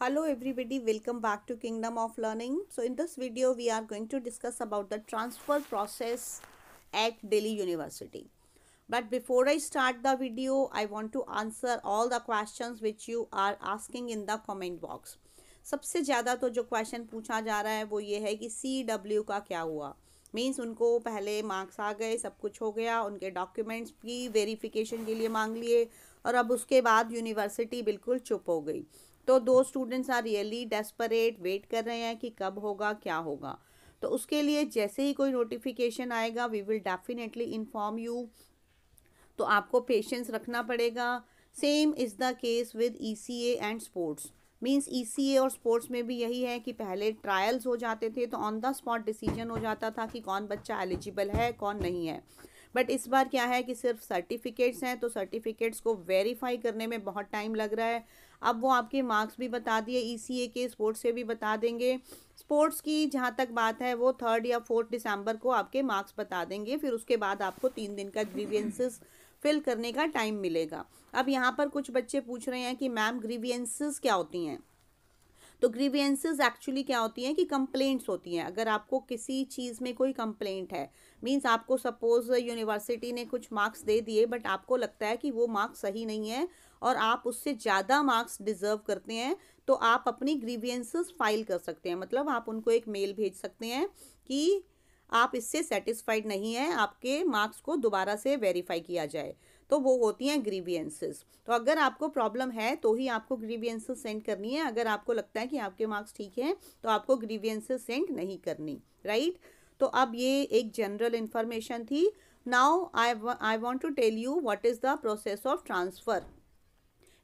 hello everybody welcome back to kingdom of learning so in this video we are going to discuss about the transfer process at delhi university but before i start the video i want to answer all the questions which you are asking in the comment box सबसे ज़्यादा तो जो question पूछा जा रहा है वो ये है कि सी डब्ल्यू का क्या हुआ मीन्स उनको पहले मार्क्स आ गए सब कुछ हो गया उनके डॉक्यूमेंट्स की वेरिफिकेशन के लिए मांग लिए और अब उसके बाद यूनिवर्सिटी बिल्कुल चुप हो गई तो दो students are really desperate wait कर रहे हैं कि कब होगा क्या होगा तो उसके लिए जैसे ही कोई नोटिफिकेशन आएगा we will definitely inform you तो आपको पेशेंस रखना पड़ेगा same is the case with E C and sports means E C A और स्पोर्ट्स में भी यही है कि पहले ट्रायल्स हो जाते थे तो ऑन द स्पॉट डिसीजन हो जाता था कि कौन बच्चा एलिजिबल है कौन नहीं है बट इस बार क्या है कि सिर्फ सर्टिफिकेट्स हैं तो सर्टिफिकेट्स को वेरीफाई करने में बहुत टाइम लग रहा है अब वो आपके मार्क्स भी बता दिए ईसीए e के स्पोर्ट्स से भी बता देंगे स्पोर्ट्स की जहाँ तक बात है वो थर्ड या फोर्थ दिसंबर को आपके मार्क्स बता देंगे फिर उसके बाद आपको तीन दिन का ग्रीवियंसेस फिल करने का टाइम मिलेगा अब यहाँ पर कुछ बच्चे पूछ रहे हैं कि मैम ग्रीवियंसेस क्या होती हैं तो ग्रीवियंसेज एक्चुअली क्या होती हैं कि कंप्लेंट्स होती हैं अगर आपको किसी चीज़ में कोई कंप्लेंट है मीन्स आपको सपोज़ यूनिवर्सिटी ने कुछ मार्क्स दे दिए बट आपको लगता है कि वो मार्क्स सही नहीं है और आप उससे ज़्यादा मार्क्स डिज़र्व करते हैं तो आप अपनी ग्रीवियंसेस फाइल कर सकते हैं मतलब आप उनको एक मेल भेज सकते हैं कि आप इससे सेटिस्फाइड नहीं हैं आपके मार्क्स को दोबारा से वेरीफाई किया जाए तो वो होती हैं ग्रीवियंसेस तो अगर आपको प्रॉब्लम है तो ही आपको ग्रीवियंसेस सेंड करनी है अगर आपको लगता है कि आपके मार्क्स ठीक हैं तो आपको ग्रीवियंसेस सेंड नहीं करनी राइट तो अब ये एक जनरल इन्फॉर्मेशन थी now I I want to tell you what is the process of transfer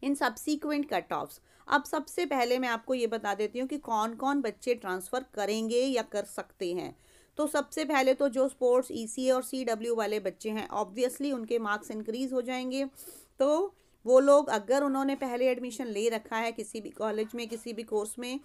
in subsequent cut offs अब सबसे पहले मैं आपको ये बता देती हूँ कि कौन कौन बच्चे ट्रांसफ़र करेंगे या कर सकते हैं तो सबसे पहले तो जो स्पोर्ट्स ई e और सी वाले बच्चे हैं ऑब्वियसली उनके मार्क्स इंक्रीज़ हो जाएंगे तो वो लोग अगर उन्होंने पहले एडमिशन ले रखा है किसी भी कॉलेज में किसी भी कोर्स में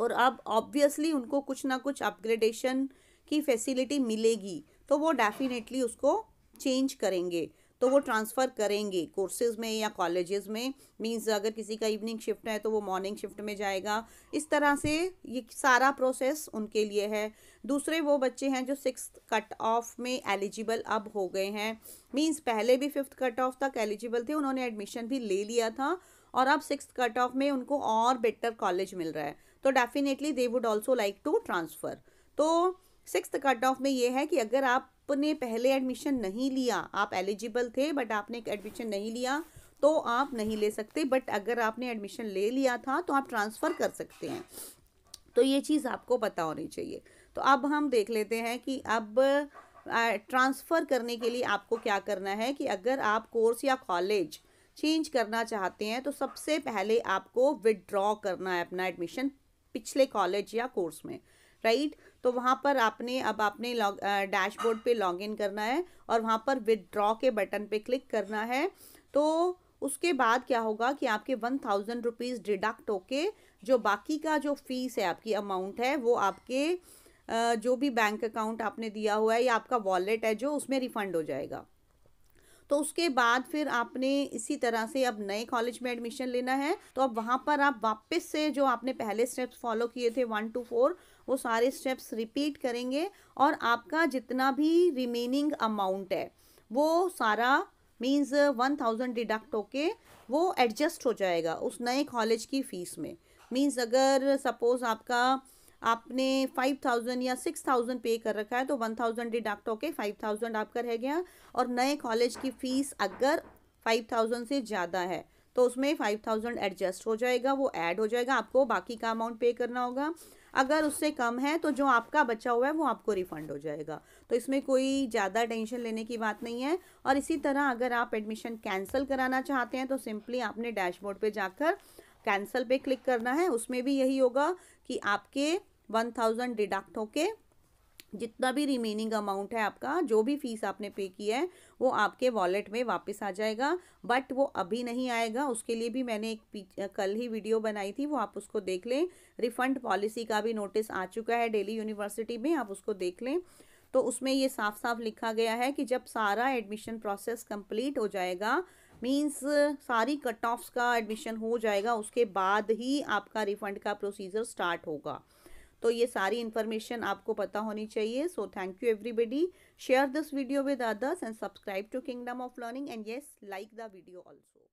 और अब ऑब्वियसली उनको कुछ ना कुछ अपग्रेडेशन की फैसिलिटी मिलेगी तो वो डेफिनेटली उसको चेंज करेंगे तो वो ट्रांसफ़र करेंगे कोर्सेज में या कॉलेजेस में मींस अगर किसी का इवनिंग शिफ्ट है तो वो मॉर्निंग शिफ्ट में जाएगा इस तरह से ये सारा प्रोसेस उनके लिए है दूसरे वो बच्चे हैं जो सिक्स कट ऑफ में एलिजिबल अब हो गए हैं मींस पहले भी फिफ्थ कट ऑफ तक एलिजिबल थे उन्होंने एडमिशन भी ले लिया था और अब सिक्स कट ऑफ में उनको और बेटर कॉलेज मिल रहा है तो definitely they would also like to transfer तो सिक्स कट ऑफ में ये है कि अगर आप आपने पहले एडमिशन नहीं लिया आप एलिजिबल थे बट आपने एडमिशन नहीं लिया तो आप नहीं ले सकते बट अगर आपने एडमिशन ले लिया था तो आप ट्रांसफ़र कर सकते हैं तो ये चीज़ आपको पता होनी चाहिए तो अब हम देख लेते हैं कि अब ट्रांसफ़र करने के लिए आपको क्या करना है कि अगर आप कोर्स या कॉलेज चेंज करना चाहते हैं तो सबसे पहले आपको विदड्रॉ करना है अपना एडमिशन पिछले कॉलेज या कोर्स में राइट तो वहाँ पर आपने अब आपने लॉग डैशबोर्ड पे लॉग इन करना है और वहाँ पर विदड्रॉ के बटन पे क्लिक करना है तो उसके बाद क्या होगा कि आपके वन थाउजेंड रुपीज़ डिडक्ट होके जो बाकी का जो फीस है आपकी अमाउंट है वो आपके जो भी बैंक अकाउंट आपने दिया हुआ है या आपका वॉलेट है जो उसमें रिफ़ंड हो जाएगा तो उसके बाद फिर आपने इसी तरह से अब नए कॉलेज में एडमिशन लेना है तो अब वहाँ पर आप वापस से जो आपने पहले स्टेप्स फॉलो किए थे वन टू फोर वो सारे स्टेप्स रिपीट करेंगे और आपका जितना भी रिमेनिंग अमाउंट है वो सारा मीन्स वन थाउजेंड डिडक्ट होके वो एडजस्ट हो जाएगा उस नए कॉलेज की फ़ीस में मीन्स अगर सपोज़ आपका आपने फाइव थाउजेंड या सिक्स थाउजेंड पे कर रखा है तो वन थाउजेंड डिडक्ट होके फाइव थाउजेंड आपका रह गया और नए कॉलेज की फ़ीस अगर फाइव थाउजेंड से ज़्यादा है तो उसमें फाइव थाउजेंड एडजस्ट हो जाएगा वो ऐड हो जाएगा आपको बाकी का अमाउंट पे करना होगा अगर उससे कम है तो जो आपका बचा हुआ है वो आपको रिफंड हो जाएगा तो इसमें कोई ज़्यादा टेंशन लेने की बात नहीं है और इसी तरह अगर आप एडमिशन कैंसिल कराना चाहते हैं तो सिंपली आपने डैशबोर्ड पे जाकर कैंसिल पे क्लिक करना है उसमें भी यही होगा कि आपके वन थाउजेंड डिडक्ट होके जितना भी रिमेनिंग अमाउंट है आपका जो भी फीस आपने पे की है वो आपके वॉलेट में वापस आ जाएगा बट वो अभी नहीं आएगा उसके लिए भी मैंने एक कल ही वीडियो बनाई थी वो आप उसको देख लें रिफंड पॉलिसी का भी नोटिस आ चुका है डेली यूनिवर्सिटी में आप उसको देख लें तो उसमें ये साफ साफ लिखा गया है कि जब सारा एडमिशन प्रोसेस कम्प्लीट हो जाएगा मीन्स सारी कट ऑफ्स का एडमिशन हो जाएगा उसके बाद ही आपका रिफंड का प्रोसीजर स्टार्ट होगा तो ये सारी इन्फॉर्मेशन आपको पता होनी चाहिए so thank you everybody share this video with others and subscribe to Kingdom of Learning and yes like the video also